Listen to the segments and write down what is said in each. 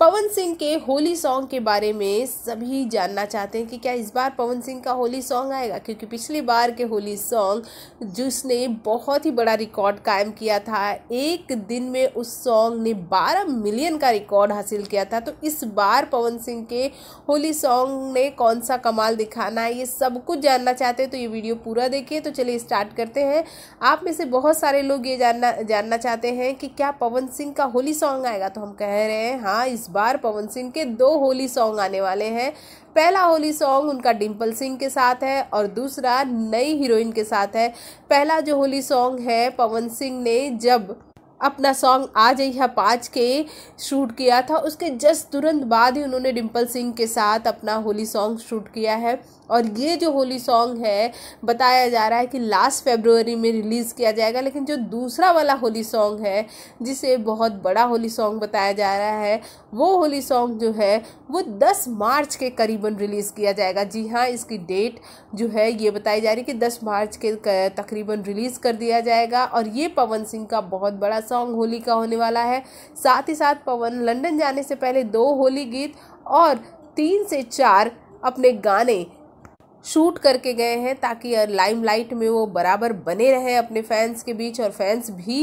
पवन सिंह के होली सॉन्ग के बारे में सभी जानना चाहते हैं कि क्या इस बार पवन सिंह का होली सॉन्ग आएगा क्योंकि पिछली बार के होली सॉन्ग जिसने बहुत ही बड़ा रिकॉर्ड कायम किया था एक दिन में उस सॉन्ग ने 12 मिलियन का रिकॉर्ड हासिल किया था तो इस बार पवन सिंह के होली सॉन्ग ने कौन सा कमाल दिखाना है ये सब कुछ जानना चाहते हैं तो ये वीडियो पूरा देखिए तो चलिए स्टार्ट करते हैं आप में से बहुत सारे लोग ये जानना जानना चाहते हैं कि क्या पवन सिंह का होली सॉन्ग आएगा तो हम कह रहे हैं हाँ इस बार पवन सिंह के दो होली सॉन्ग आने वाले हैं पहला होली सॉन्ग उनका डिम्पल सिंह के साथ है और दूसरा नई हीरोइन के साथ है पहला जो होली सॉन्ग है पवन सिंह ने जब अपना सॉन्ग आ जइया पाँच के शूट किया था उसके जस्ट तुरंत बाद ही उन्होंने डिम्पल सिंह के साथ अपना होली सॉन्ग शूट किया है और ये जो होली सॉन्ग है बताया जा रहा है कि लास्ट फेब्रुवरी में रिलीज़ किया जाएगा लेकिन जो दूसरा वाला होली सॉन्ग है जिसे बहुत बड़ा होली सॉन्ग बताया जा रहा है वो होली सॉन्ग जो है वो दस मार्च के करीबन रिलीज़ किया जाएगा जी हाँ इसकी डेट जो है ये बताई जा रही है कि दस मार्च के तकरीबन रिलीज़ कर दिया जाएगा और ये पवन सिंह का बहुत बड़ा सॉन्ग होली का होने वाला है साथ ही साथ पवन लंदन जाने से पहले दो होली गीत और तीन से चार अपने गाने शूट करके गए हैं ताकि लाइमलाइट में वो बराबर बने रहें अपने फैंस के बीच और फैंस भी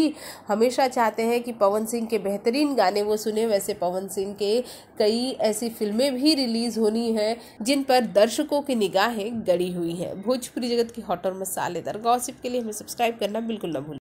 हमेशा चाहते हैं कि पवन सिंह के बेहतरीन गाने वो सुने वैसे पवन सिंह के कई ऐसी फिल्में भी रिलीज़ होनी हैं जिन पर दर्शकों की निगाहें गड़ी हुई हैं भोजपुरी जगत की हॉट और मसालेदार गॉसिप के लिए हमें सब्सक्राइब करना बिल्कुल ना भूलें